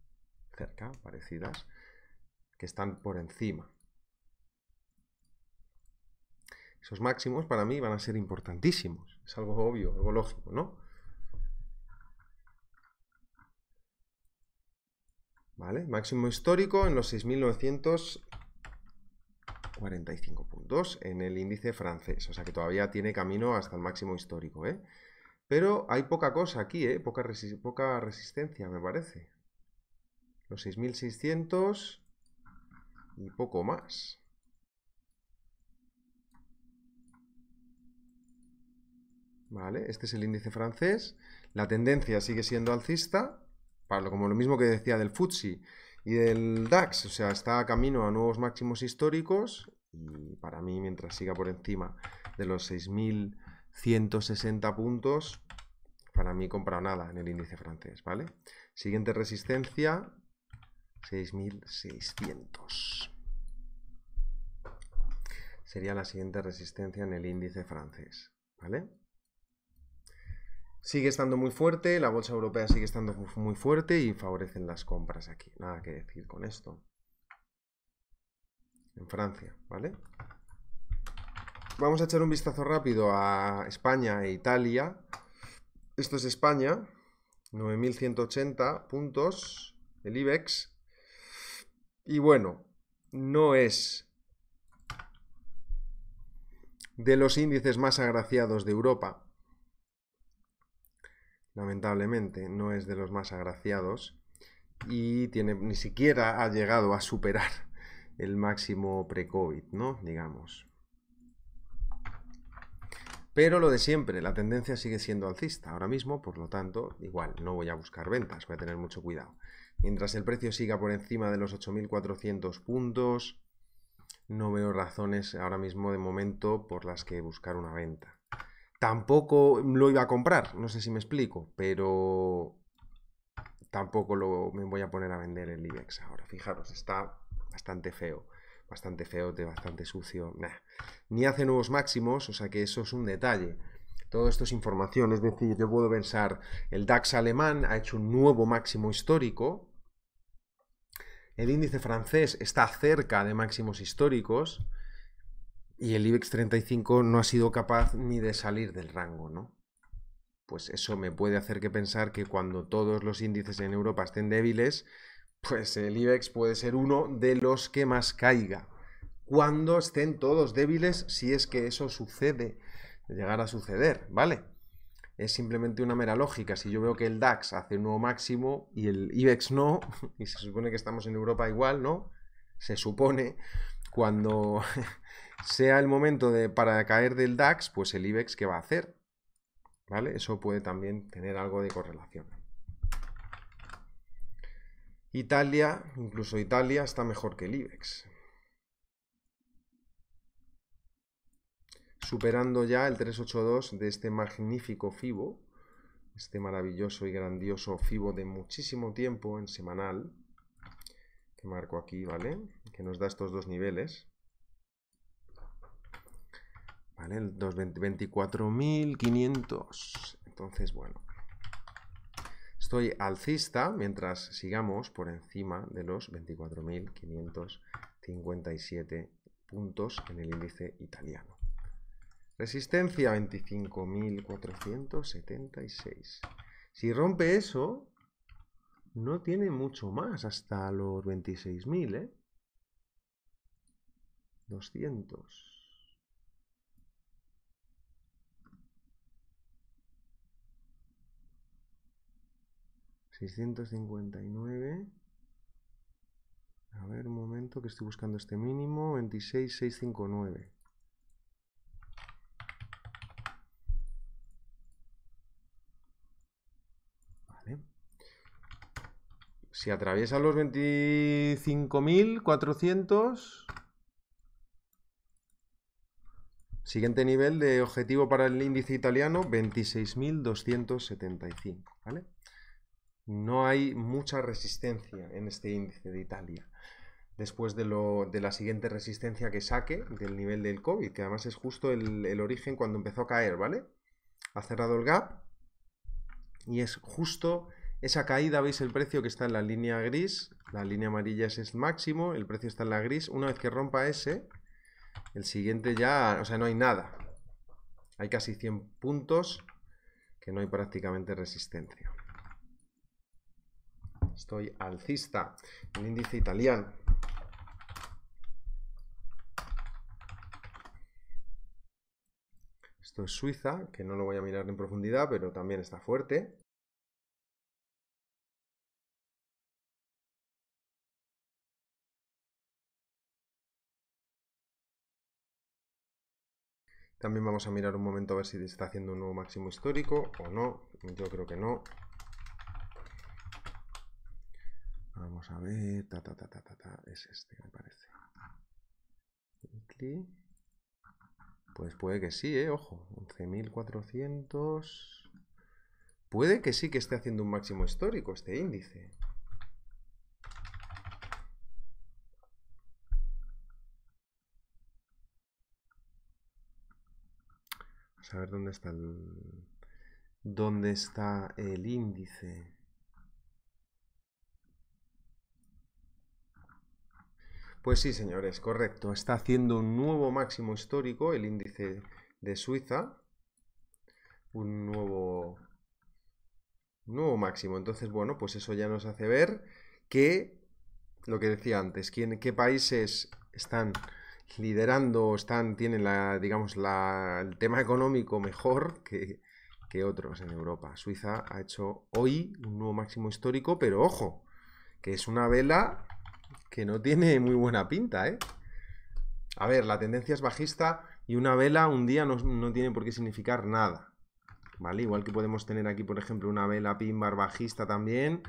cerca, parecidas, que están por encima. Esos máximos para mí van a ser importantísimos. Es algo obvio, algo lógico, ¿no? Máximo histórico en los 6.945 puntos en el índice francés. O sea que todavía tiene camino hasta el máximo histórico, ¿eh? Pero hay poca cosa aquí, ¿eh? Poca, resistencia, me parece. Los 6.600 y poco más. ¿Vale? Este es el índice francés. La tendencia sigue siendo alcista como lo mismo que decía del FTSE y del DAX, o sea, está camino a nuevos máximos históricos y para mí, mientras siga por encima de los 6.160 puntos, para mí compra nada en el índice francés, ¿vale? Siguiente resistencia, 6.600. Sería la siguiente resistencia en el índice francés, ¿vale? sigue estando muy fuerte, la bolsa europea sigue estando muy fuerte y favorecen las compras aquí. Nada que decir con esto. En Francia, ¿vale? Vamos a echar un vistazo rápido a España e Italia. Esto es España, 9.180 puntos, el IBEX. Y bueno, no es de los índices más agraciados de Europa, lamentablemente no es de los más agraciados y tiene, ni siquiera ha llegado a superar el máximo pre-COVID, ¿no? Digamos. Pero lo de siempre, la tendencia sigue siendo alcista ahora mismo, por lo tanto, igual, no voy a buscar ventas, voy a tener mucho cuidado. Mientras el precio siga por encima de los 8.400 puntos, no veo razones ahora mismo de momento por las que buscar una venta tampoco lo iba a comprar, no sé si me explico, pero tampoco lo, me voy a poner a vender el IBEX ahora. Fijaros, está bastante feo, bastante feo, bastante sucio. Ni hace nuevos máximos, o sea que eso es un detalle. Todo esto es información, es decir, yo puedo pensar, el DAX alemán ha hecho un nuevo máximo histórico, el índice francés está cerca de máximos históricos, y el IBEX 35 no ha sido capaz ni de salir del rango, ¿no? Pues eso me puede hacer que pensar que cuando todos los índices en Europa estén débiles, pues el IBEX puede ser uno de los que más caiga. Cuando estén todos débiles, si es que eso sucede, llegar a suceder, ¿vale? es simplemente una mera lógica. Si yo veo que el DAX hace un nuevo máximo y el IBEX no, y se supone que estamos en Europa igual, ¿no? Se supone cuando sea el momento de, para caer del DAX, pues el IBEX ¿qué va a hacer. ¿Vale? Eso puede también tener algo de correlación. Italia, incluso Italia está mejor que el IBEX. Superando ya el 382 de este magnífico FIBO, este maravilloso y grandioso FIBO de muchísimo tiempo en semanal, que marco aquí, ¿vale? Que nos da estos dos niveles. ¿Vale? 24.500. Entonces, bueno. Estoy alcista mientras sigamos por encima de los 24.557 puntos en el índice italiano. Resistencia 25.476. Si rompe eso, no tiene mucho más hasta los 26.000, ¿eh? 200. 659. A ver, un momento que estoy buscando este mínimo. 26659. Vale. Si atraviesan los 25.400... Siguiente nivel de objetivo para el índice italiano, 26.275, ¿vale? No hay mucha resistencia en este índice de Italia. Después de, lo, de la siguiente resistencia que saque del nivel del COVID, que además es justo el, origen cuando empezó a caer, ¿vale? Ha cerrado el gap y es justo esa caída, veis el precio que está en la línea gris, la línea amarilla es el máximo, el precio está en la gris, una vez que rompa ese, el siguiente ya, o sea, no hay nada. Hay casi 100 puntos que no hay prácticamente resistencia. Estoy alcista. El índice italiano. Esto es Suiza, que no lo voy a mirar en profundidad, pero también está fuerte. También vamos a mirar un momento a ver si está haciendo un nuevo máximo histórico o no. Yo creo que no. Vamos a ver, ta, ta, ta, es este, me parece. Pues puede que sí, ¿eh? Ojo, 11.400... Puede que sí que esté haciendo un máximo histórico este índice. Vamos a ver dónde está el... ¿Dónde está el índice? Pues sí, señores, correcto. Está haciendo un nuevo máximo histórico el índice de Suiza. Un nuevo, nuevo máximo. Entonces, bueno, pues eso ya nos hace ver que lo que decía antes, qué países están liderando, están, tienen la, digamos, el tema económico mejor que, que otros en Europa. Suiza ha hecho hoy un nuevo máximo histórico, pero ojo, que es una vela que no tiene muy buena pinta, ¿eh? A ver, la tendencia es bajista y una vela un día no, tiene por qué significar nada, ¿vale? Igual que podemos tener aquí, por ejemplo, una vela pin bajista también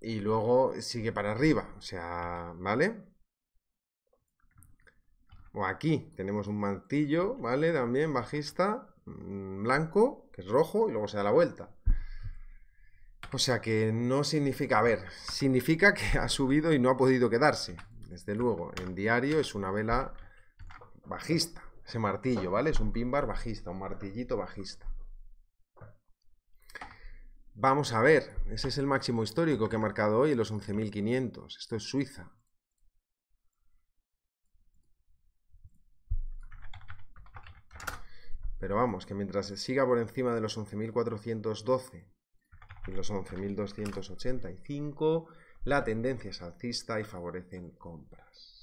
y luego sigue para arriba, o sea, ¿vale? O aquí tenemos un mantillo, ¿vale? También bajista, mm, blanco, que es rojo y luego se da la vuelta. O sea que no significa, a ver, significa que ha subido y no ha podido quedarse. Desde luego, en diario es una vela bajista, ese martillo, ¿vale? Es un pin bar bajista, un martillito bajista. Vamos a ver, ese es el máximo histórico que ha marcado hoy, los 11.500. Esto es Suiza. Pero vamos, que mientras siga por encima de los 11.412 los 11.285. La tendencia es alcista y favorecen compras.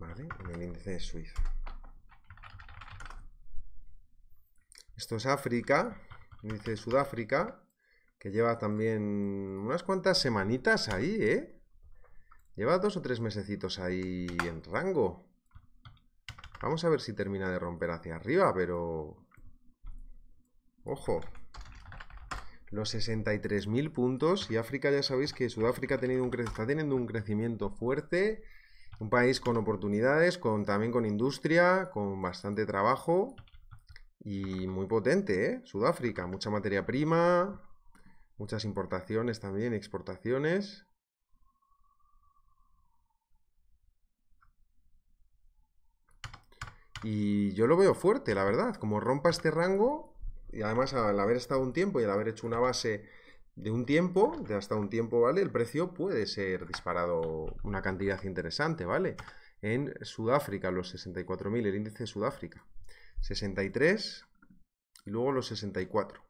¿Vale? En el índice de Suiza. Esto es África, índice de Sudáfrica, que lleva también unas cuantas semanitas ahí, ¿eh? Lleva dos o tres mesecitos ahí en rango. Vamos a ver si termina de romper hacia arriba, pero... Ojo. Los 63.000 puntos. Y África, ya sabéis que Sudáfrica está teniendo un crecimiento fuerte. Un país con oportunidades, con, también con industria, con bastante trabajo. Y muy potente, ¿eh? Sudáfrica. Mucha materia prima, muchas importaciones también, exportaciones. Y yo lo veo fuerte, la verdad. Como rompa este rango, y además al haber estado un tiempo y al haber hecho una base de un tiempo, de hasta un tiempo, ¿vale? El precio puede ser disparado una cantidad interesante, ¿vale? En Sudáfrica, los 64.000, el índice de Sudáfrica. 63 y luego los 64.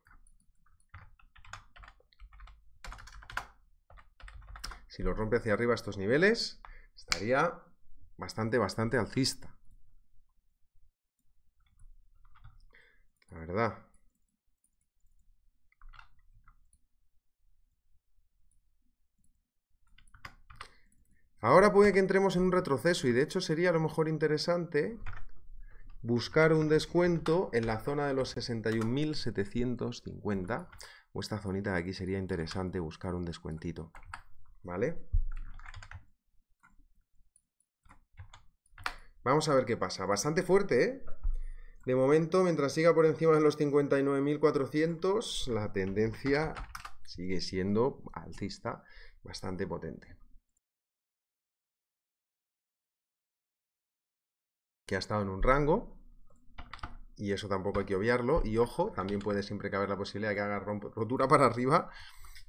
Si lo rompe hacia arriba estos niveles, estaría bastante, bastante alcista. La verdad. Ahora puede que entremos en un retroceso y de hecho sería a lo mejor interesante buscar un descuento en la zona de los 61.750 o esta zonita de aquí sería interesante buscar un descuentito, ¿vale? Vamos a ver qué pasa. Bastante fuerte, ¿eh? De momento, mientras siga por encima de los 59.400, la tendencia sigue siendo alcista, bastante potente. Que ha estado en un rango, y eso tampoco hay que obviarlo. Y ojo, también puede siempre caber la posibilidad de que haga rotura para arriba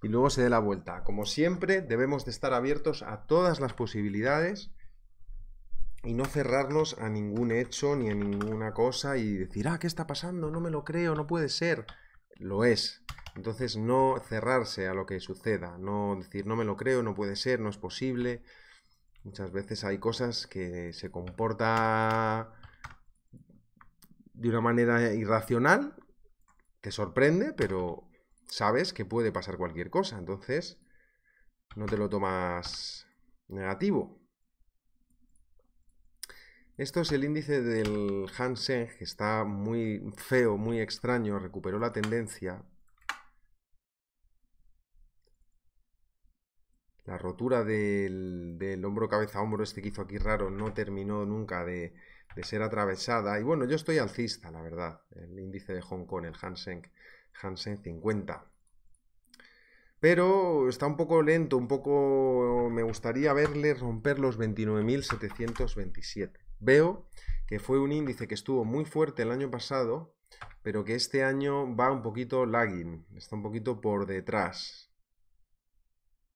y luego se dé la vuelta. Como siempre, debemos de estar abiertos a todas las posibilidades y no cerrarnos a ningún hecho ni a ninguna cosa y decir, ah, ¿qué está pasando? No me lo creo, no puede ser. Lo es. Entonces no cerrarse a lo que suceda, no decir, no me lo creo, no puede ser, no es posible. Muchas veces hay cosas que se comporta de una manera irracional, te sorprende, pero sabes que puede pasar cualquier cosa, entonces no te lo tomas negativo. Esto es el índice del Hansen, que está muy feo, muy extraño, recuperó la tendencia. La rotura del, hombro cabeza hombro, este que hizo aquí raro, no terminó nunca de, ser atravesada. Y bueno, yo estoy alcista, la verdad. El índice de Hong Kong, el Hansen, Seng 50 pero está un poco lento, un poco me gustaría verle romper los 29.727. Veo que fue un índice que estuvo muy fuerte el año pasado, pero que este año va un poquito lagging, está un poquito por detrás.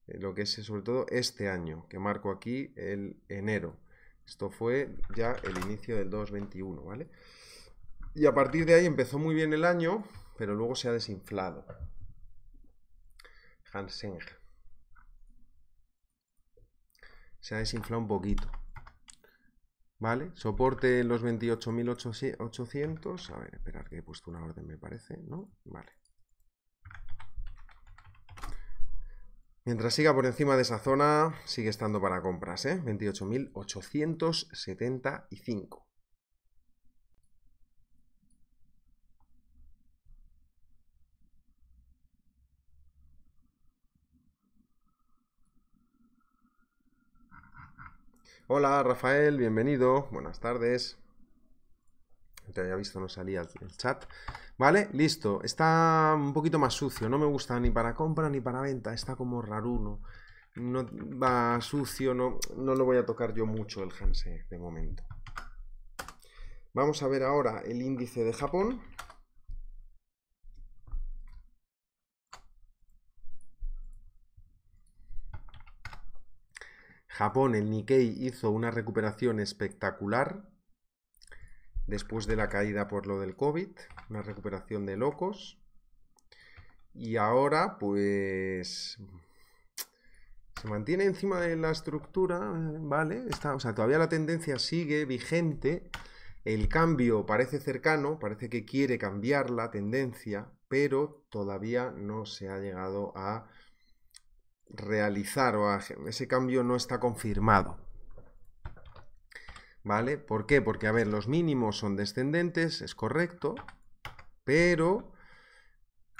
Eh, lo que es eh, sobre todo este año, que marco aquí el enero. Esto fue ya el inicio del 2021, ¿vale? Y a partir de ahí empezó muy bien el año, pero luego se ha desinflado. Hansen. Se ha desinflado un poquito. ¿Vale? Soporte en los 28.800. A ver, esperar que he puesto una orden, me parece, ¿no? Vale. Mientras siga por encima de esa zona, sigue estando para compras, ¿eh? 28.875. Hola Rafael, bienvenido, buenas tardes. Te había visto, no salía el chat. Vale, listo. Está un poquito más sucio, no me gusta ni para compra ni para venta, está como raruno. No va sucio, no, no lo voy a tocar yo mucho el Hanse de momento. Vamos a ver ahora el índice de Japón. Japón, el Nikkei hizo una recuperación espectacular después de la caída por lo del COVID, una recuperación de locos. Y ahora, pues, se mantiene encima de la estructura, ¿vale? Está, o sea, todavía la tendencia sigue vigente, el cambio parece cercano, parece que quiere cambiar la tendencia, pero todavía no se ha llegado a realizar o ese cambio no está confirmado. ¿Vale? ¿Por qué? Porque, a ver, los mínimos son descendentes, es correcto, pero,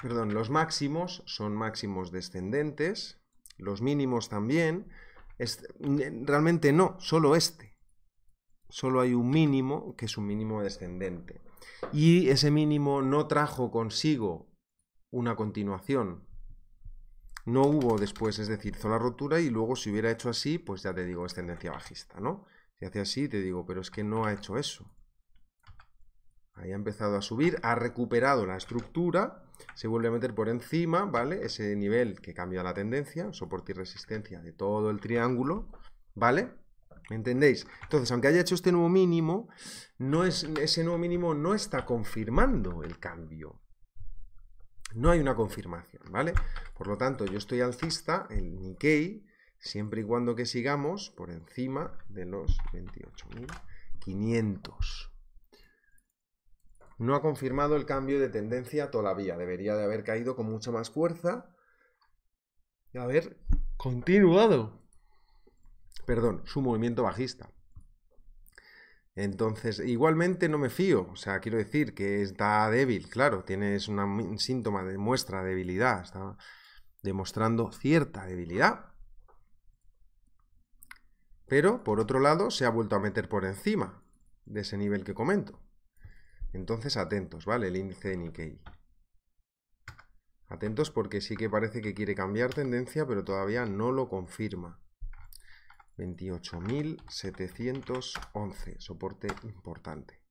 perdón, los máximos son máximos descendentes, los mínimos también, realmente no, solo este. Solo hay un mínimo que es un mínimo descendente. Y ese mínimo no trajo consigo una continuación, no hubo después, es decir, zona rotura y luego si hubiera hecho así, pues ya te digo, es tendencia bajista, ¿no? Si hace así, te digo, pero es que no ha hecho eso. Ahí ha empezado a subir, ha recuperado la estructura, se vuelve a meter por encima, ¿vale? Ese nivel que cambia la tendencia, soporte y resistencia de todo el triángulo, ¿vale? ¿Me entendéis? Entonces, aunque haya hecho este nuevo mínimo, no es, ese nuevo mínimo no está confirmando el cambio no hay una confirmación, ¿vale? Por lo tanto, yo estoy alcista, el Nikkei, siempre y cuando que sigamos por encima de los 28.500. No ha confirmado el cambio de tendencia todavía, debería de haber caído con mucha más fuerza y haber continuado. Perdón, su movimiento bajista. Entonces, igualmente no me fío, o sea, quiero decir que está débil, claro, tienes un síntoma de muestra debilidad, está demostrando cierta debilidad. Pero, por otro lado, se ha vuelto a meter por encima de ese nivel que comento. Entonces, atentos, ¿vale? El índice de Nikkei. Atentos porque sí que parece que quiere cambiar tendencia, pero todavía no lo confirma. 28.711, soporte importante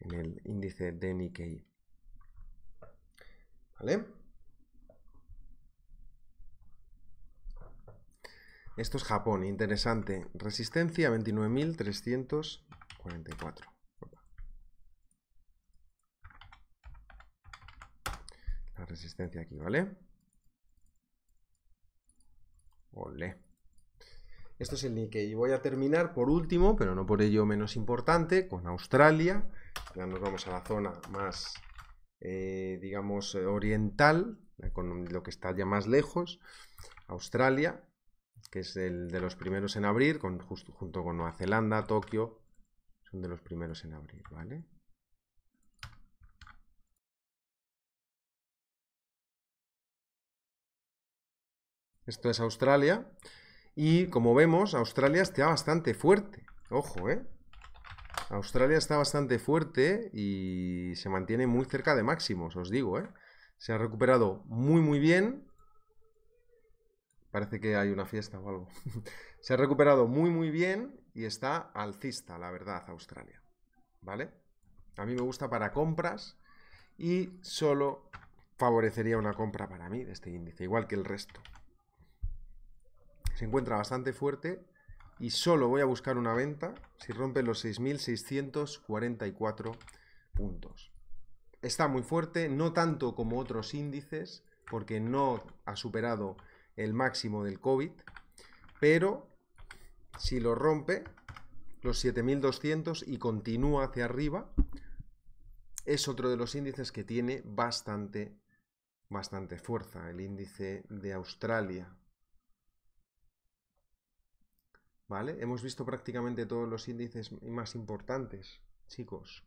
en el índice de Nikkei. ¿Vale? Esto es Japón, interesante. Resistencia mil 29.344. La resistencia aquí, ¿vale? Ole. Esto es el Nikkei. Y voy a terminar por último, pero no por ello menos importante, con Australia. Ya nos vamos a la zona más, eh, digamos, eh, oriental, eh, con lo que está ya más lejos. Australia, que es el de los primeros en abrir, con, junto con Nueva Zelanda, Tokio, son de los primeros en abrir, ¿vale? Esto es Australia. Y como vemos, Australia está bastante fuerte. Ojo, ¿eh? Australia está bastante fuerte y se mantiene muy cerca de máximos, os digo, ¿eh? Se ha recuperado muy, muy bien. Parece que hay una fiesta o algo. se ha recuperado muy, muy bien y está alcista, la verdad, Australia. ¿Vale? A mí me gusta para compras y solo favorecería una compra para mí de este índice, igual que el resto se encuentra bastante fuerte y solo voy a buscar una venta si rompe los 6.644 puntos. Está muy fuerte, no tanto como otros índices, porque no ha superado el máximo del COVID, pero si lo rompe, los 7.200 y continúa hacia arriba, es otro de los índices que tiene bastante, bastante fuerza, el índice de Australia, ¿Vale? Hemos visto prácticamente todos los índices más importantes, chicos.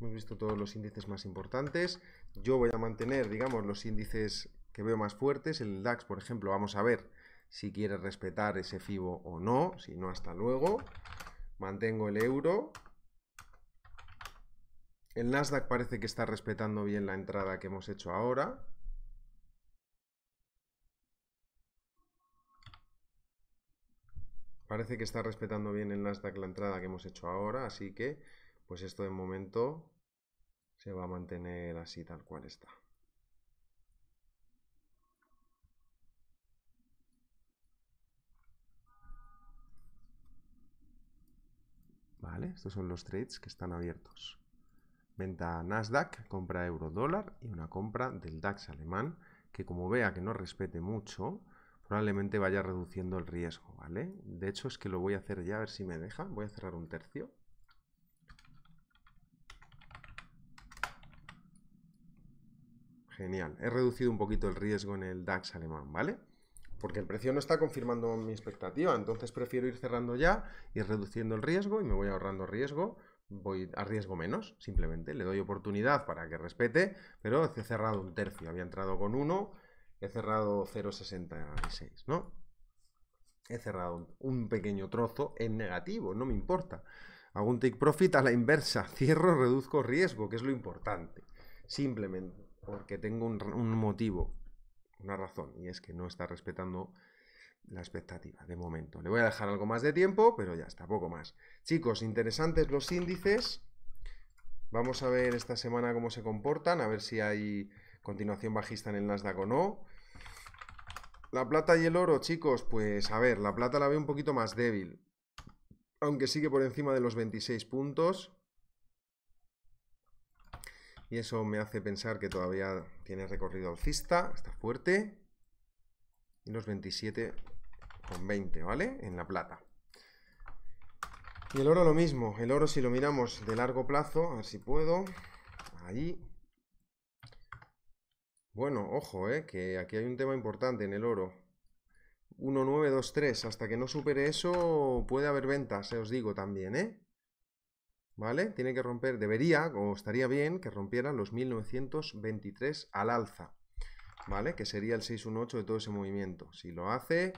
Hemos visto todos los índices más importantes. Yo voy a mantener, digamos, los índices que veo más fuertes. El DAX, por ejemplo, vamos a ver si quiere respetar ese FIBO o no. Si no, hasta luego. Mantengo el euro. El Nasdaq parece que está respetando bien la entrada que hemos hecho ahora. Parece que está respetando bien el Nasdaq la entrada que hemos hecho ahora, así que pues esto de momento se va a mantener así tal cual está. Vale, estos son los trades que están abiertos. Venta Nasdaq, compra euro dólar y una compra del DAX alemán, que como vea que no respete mucho, probablemente vaya reduciendo el riesgo, ¿vale? De hecho es que lo voy a hacer ya, a ver si me deja. Voy a cerrar un tercio. Genial, he reducido un poquito el riesgo en el DAX alemán, ¿vale? Porque el precio no está confirmando mi expectativa, entonces prefiero ir cerrando ya, y reduciendo el riesgo y me voy ahorrando riesgo voy a riesgo menos, simplemente. Le doy oportunidad para que respete, pero he cerrado un tercio. Había entrado con uno, he cerrado 0,66, ¿no? He cerrado un pequeño trozo en negativo, no me importa. Hago un take profit a la inversa, cierro, reduzco riesgo, que es lo importante. Simplemente porque tengo un, un motivo, una razón, y es que no está respetando la expectativa de momento. Le voy a dejar algo más de tiempo, pero ya está, poco más. Chicos, interesantes los índices. Vamos a ver esta semana cómo se comportan, a ver si hay continuación bajista en el Nasdaq o no. La plata y el oro, chicos, pues a ver, la plata la veo un poquito más débil. Aunque sigue por encima de los 26 puntos. Y eso me hace pensar que todavía tiene recorrido alcista, está fuerte. Y los 27 con 20, ¿vale? En la plata. Y el oro lo mismo. El oro si lo miramos de largo plazo, a ver si puedo. ahí. Bueno, ojo, eh, que aquí hay un tema importante en el oro. 1923, hasta que no supere eso puede haber ventas, se eh, os digo también, ¿eh? ¿Vale? Tiene que romper, debería, o estaría bien, que rompieran los 1923 al alza. ¿Vale? Que sería el 618 de todo ese movimiento. Si lo hace,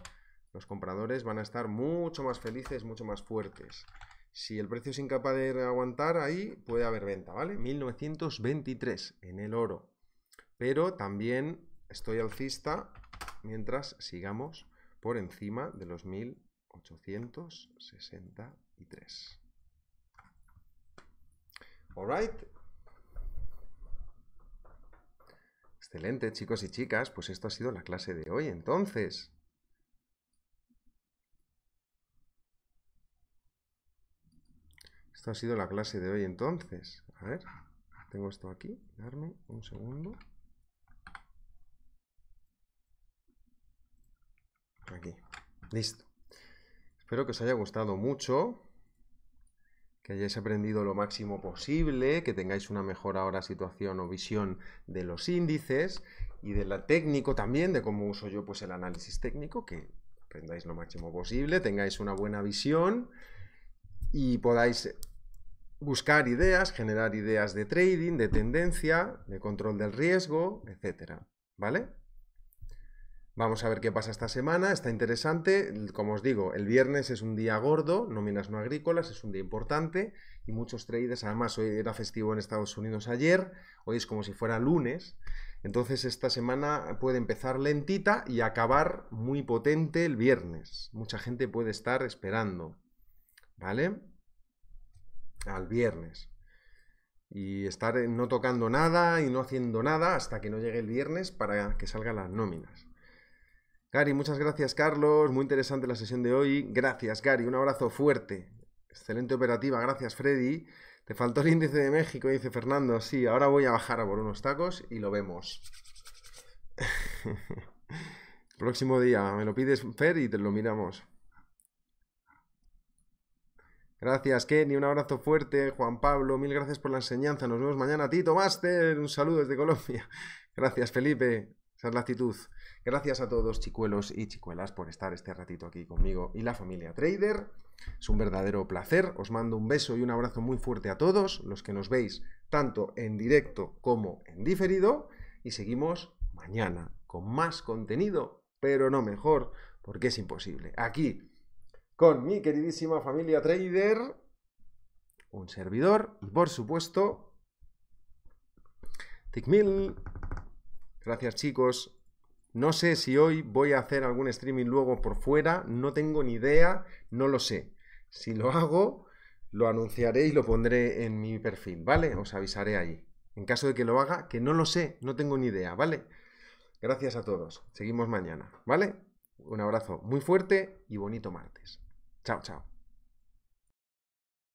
los compradores van a estar mucho más felices, mucho más fuertes. Si el precio es incapaz de aguantar ahí, puede haber venta, ¿vale? 1923 en el oro pero también estoy alcista mientras sigamos por encima de los 1863. Alright. Excelente, chicos y chicas, pues esto ha sido la clase de hoy entonces. Esto ha sido la clase de hoy entonces. A ver, tengo esto aquí, darme un segundo. Aquí. Listo. Espero que os haya gustado mucho, que hayáis aprendido lo máximo posible, que tengáis una mejor ahora situación o visión de los índices y de la técnico también, de cómo uso yo pues el análisis técnico, que aprendáis lo máximo posible, tengáis una buena visión y podáis buscar ideas, generar ideas de trading, de tendencia, de control del riesgo, etcétera, ¿vale? Vamos a ver qué pasa esta semana, está interesante. Como os digo, el viernes es un día gordo, nóminas no agrícolas, es un día importante y muchos traders, además hoy era festivo en Estados Unidos ayer, hoy es como si fuera lunes, entonces esta semana puede empezar lentita y acabar muy potente el viernes. Mucha gente puede estar esperando, ¿vale? Al viernes y estar eh, no tocando nada y no haciendo nada hasta que no llegue el viernes para que salgan las nóminas. Gary, muchas gracias, Carlos. Muy interesante la sesión de hoy. Gracias, Gary. Un abrazo fuerte. Excelente operativa. Gracias, Freddy. Te faltó el índice de México, dice Fernando. Sí, ahora voy a bajar a por unos tacos y lo vemos. Próximo día, me lo pides, Fer, y te lo miramos. Gracias, Kenny. Un abrazo fuerte, Juan Pablo. Mil gracias por la enseñanza. Nos vemos mañana, Tito Master. Un saludo desde Colombia. Gracias, Felipe. Gracias a todos, chicuelos y chicuelas, por estar este ratito aquí conmigo y la familia Trader. Es un verdadero placer. Os mando un beso y un abrazo muy fuerte a todos los que nos veis tanto en directo como en diferido. Y seguimos mañana con más contenido, pero no mejor, porque es imposible. Aquí, con mi queridísima familia Trader, un servidor y por supuesto, TICMIL. Gracias chicos. No sé si hoy voy a hacer algún streaming luego por fuera, no tengo ni idea, no lo sé. Si lo hago, lo anunciaré y lo pondré en mi perfil, ¿vale? Os avisaré allí. En caso de que lo haga, que no lo sé, no tengo ni idea, ¿vale? Gracias a todos. Seguimos mañana, ¿vale? Un abrazo muy fuerte y bonito martes. Chao, chao.